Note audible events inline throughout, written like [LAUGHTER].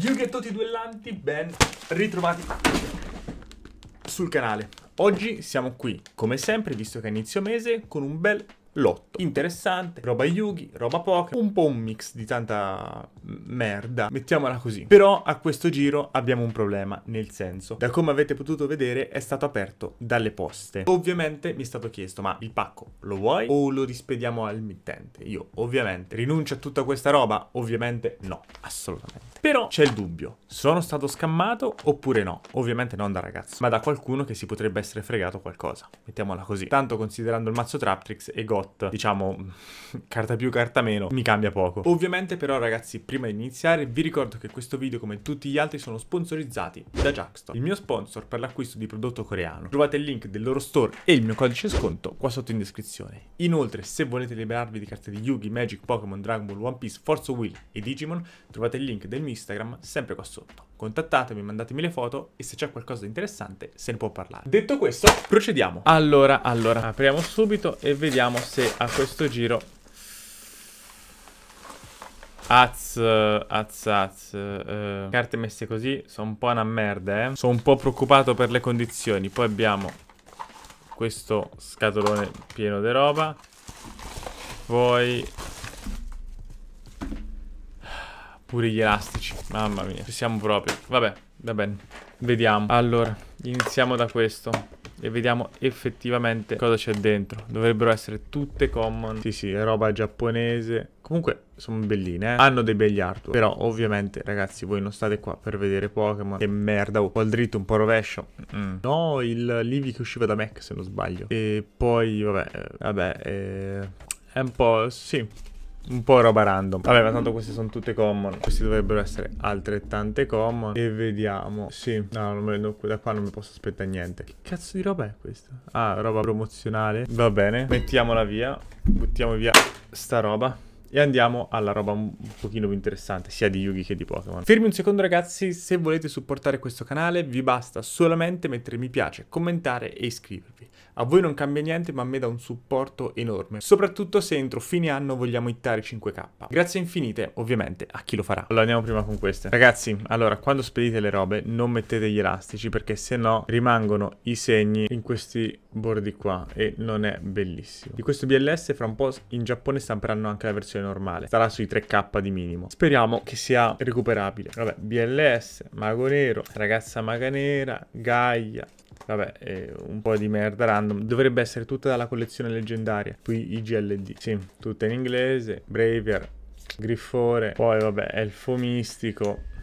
Yughettotti duellanti, ben ritrovati sul canale. Oggi siamo qui, come sempre, visto che è inizio mese, con un bel lotto. Interessante, roba Yugi, roba poca, un po' un mix di tanta merda, mettiamola così. Però a questo giro abbiamo un problema, nel senso, da come avete potuto vedere è stato aperto dalle poste. Ovviamente mi è stato chiesto, ma il pacco lo vuoi o lo rispediamo al mittente? Io ovviamente rinuncio a tutta questa roba? Ovviamente no, assolutamente. Però c'è il dubbio, sono stato scammato oppure no? Ovviamente non da ragazzo, ma da qualcuno che si potrebbe essere fregato qualcosa, mettiamola così. Tanto considerando il mazzo Traptrix e Got slot, diciamo, [LAUGHS] carta più carta meno, mi cambia poco. Ovviamente però ragazzi, prima di iniziare vi ricordo che questo video come tutti gli altri sono sponsorizzati da Jackstore, il mio sponsor per l'acquisto di prodotto coreano. Trovate il link del loro store e il mio codice sconto qua sotto in descrizione. Inoltre, se volete liberarvi di carte di Yugi, Magic, Pokémon, Dragon Ball, One Piece, Forza Will e Digimon, trovate il link del mio Instagram sempre qua sotto contattatemi, mandatemi le foto e se c'è qualcosa di interessante se ne può parlare. Detto questo, procediamo. Allora, allora, apriamo subito e vediamo se a questo giro... Az, az, az, eh, carte messe così, sono un po' una merda, eh. Sono un po' preoccupato per le condizioni. Poi abbiamo questo scatolone pieno di roba. Poi Pure gli elastici. Mamma mia. Ci siamo proprio. Vabbè, va bene. Vediamo. Allora, iniziamo da questo. E vediamo effettivamente cosa c'è dentro. Dovrebbero essere tutte common. Sì, sì, roba giapponese. Comunque sono belline, eh? Hanno dei begli artwork. Però ovviamente, ragazzi, voi non state qua per vedere Pokémon. Che merda, oh, un po' dritto, un po' rovescio. Mm. No, il Livi che usciva da Mac, se non sbaglio. E poi, vabbè, eh, vabbè, eh, è un po'... sì un po' roba random. Vabbè, ma tanto queste sono tutte common. Queste dovrebbero essere altrettante common. E vediamo. Sì, no, non me, no, da qua non mi posso aspettare niente. Che cazzo di roba è questa? Ah, roba promozionale. Va bene, mettiamola via. Buttiamo via sta roba. E andiamo alla roba un pochino più interessante, sia di Yugi che di Pokémon. Fermi un secondo ragazzi, se volete supportare questo canale vi basta solamente mettere mi piace, commentare e iscrivervi. A voi non cambia niente ma a me dà un supporto enorme, soprattutto se entro fine anno vogliamo ittare 5k. Grazie infinite ovviamente a chi lo farà. Allora andiamo prima con queste. Ragazzi, allora quando spedite le robe non mettete gli elastici perché se no rimangono i segni in questi bordi qua e non è bellissimo. Di questo BLS fra un po' in Giappone stamperanno anche la versione versione normale. Sarà sui 3k di minimo. Speriamo che sia recuperabile. Vabbè, BLS, Mago Nero, Ragazza Maga Nera, Gaia, vabbè, eh, un po' di merda random. Dovrebbe essere tutta dalla collezione leggendaria. Qui i GLD. Sì, tutta in inglese. Bravier, Griffore. Poi, vabbè, Elfo Mistico.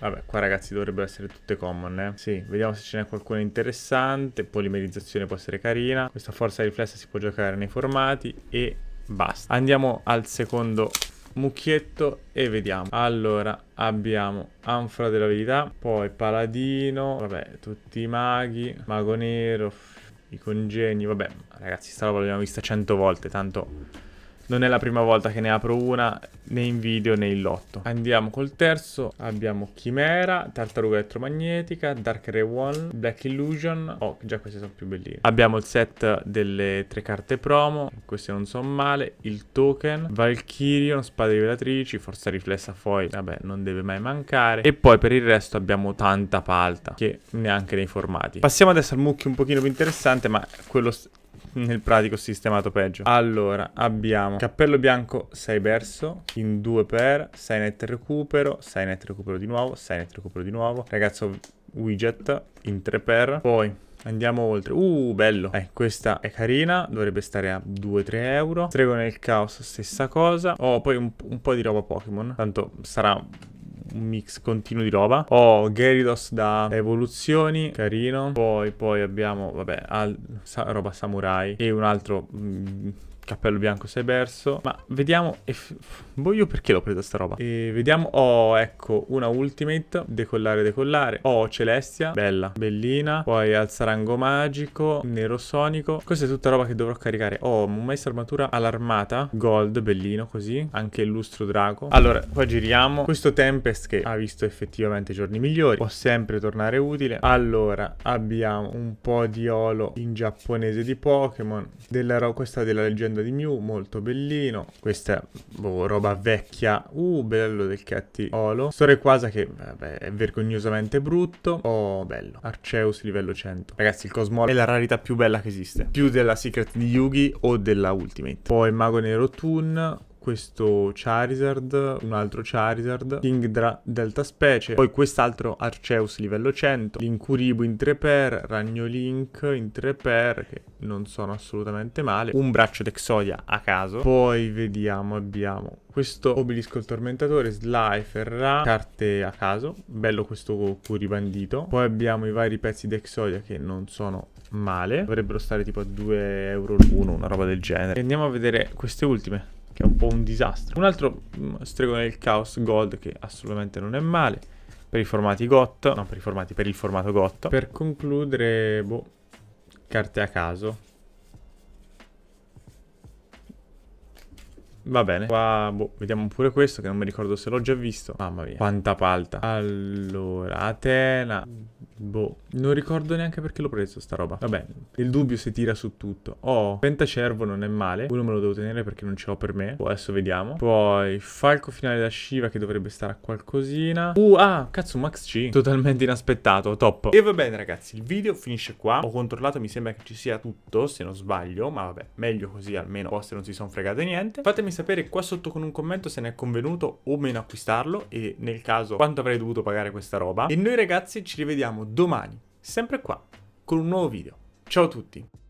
Vabbè, qua ragazzi dovrebbero essere tutte common, eh? Sì, vediamo se ce n'è qualcuna interessante. Polimerizzazione può essere carina. Questa forza riflessa si può giocare nei formati e basta. Andiamo al secondo mucchietto e vediamo. Allora, abbiamo Anfra della Verità, poi Paladino, vabbè, tutti i maghi, Mago Nero, i congegni, vabbè, ragazzi, sta roba l'abbiamo vista cento volte, tanto non è la prima volta che ne apro una né in video né in lotto. Andiamo col terzo. Abbiamo Chimera, Tartaruga Elettromagnetica, Dark Ray One, Black Illusion. Oh, già queste sono più belline. Abbiamo il set delle tre carte promo. Queste non sono male. Il token, Valkyrion, Spade Rivelatrici, Forza Riflessa Foil. Vabbè, non deve mai mancare. E poi per il resto abbiamo tanta palta, che neanche nei formati. Passiamo adesso al mucchio un pochino più interessante, ma quello nel pratico sistemato peggio. Allora, abbiamo cappello bianco 6 perso, in 2 per, 6 net recupero, 6 net recupero di nuovo, 6 net recupero di nuovo, ragazzo widget in 3 per, poi Andiamo oltre. Uh, bello. Eh, questa è carina. Dovrebbe stare a 2-3 euro. Strego nel caos, stessa cosa. Ho oh, poi un, un po' di roba Pokémon. Tanto sarà un mix continuo di roba. Ho Geridos da evoluzioni, carino. Poi, poi abbiamo, vabbè, al, sa, roba samurai e un altro... Mm, Cappello bianco sei perso. Ma vediamo... Boh, io perché l'ho presa sta roba? E vediamo... Oh, ecco, una ultimate. Decollare, decollare. Oh, Celestia. Bella. Bellina. Poi alzarango magico. Nero sonico. Questa è tutta roba che dovrò caricare. Oh, maestra armatura allarmata. Gold, bellino, così. Anche il lustro drago. Allora, qua giriamo. Questo Tempest che ha visto effettivamente giorni migliori. Può sempre tornare utile. Allora, abbiamo un po' di olo in giapponese di Pokémon. Della... Questa della leggenda leggenda di Mew, molto bellino. Questa è boh, roba vecchia. Uh, bello del Catty Olo. Storia quasi che, vabbè, è vergognosamente brutto. Oh, bello. Arceus livello 100. Ragazzi, il Cosmolo è la rarità più bella che esiste. Più della Secret di Yugi o della Ultimate. Poi Mago Nero Toon questo Charizard, un altro Charizard, Kingdra Delta Specie, poi quest'altro Arceus livello 100, Linkuribu in 3x, Ragnolink in 3 pair che non sono assolutamente male, un braccio d'Exodia a caso, poi vediamo, abbiamo questo obelisco il tormentatore, Slifer, carte a caso, bello questo curibandito, poi abbiamo i vari pezzi d'Exodia che non sono male, dovrebbero stare tipo a 2 euro l'uno, una roba del genere, e andiamo a vedere queste ultime che è un po' un disastro. Un altro mm, strego nel caos gold che assolutamente non è male, per i formati GOT, no per i formati, per il formato GOT. Per concludere, boh, carte a caso. Va bene, qua boh, vediamo pure questo che non mi ricordo se l'ho già visto. Mamma mia, quanta palta. Allora, Atena, Boh, non ricordo neanche perché l'ho preso sta roba. Vabbè, il dubbio si tira su tutto. Oh, pentacervo non è male. Uno me lo devo tenere perché non ce l'ho per me. Boh, adesso vediamo. Poi, falco finale da Shiva che dovrebbe stare a qualcosina. Uh, ah, cazzo, Max C. Totalmente inaspettato, top. E va bene ragazzi, il video finisce qua. Ho controllato, mi sembra che ci sia tutto, se non sbaglio. Ma vabbè, meglio così almeno. Vostre non si sono fregate niente. Fatemi sapere qua sotto con un commento se ne è convenuto o meno acquistarlo. E nel caso, quanto avrei dovuto pagare questa roba. E noi ragazzi ci rivediamo domani, sempre qua, con un nuovo video. Ciao a tutti!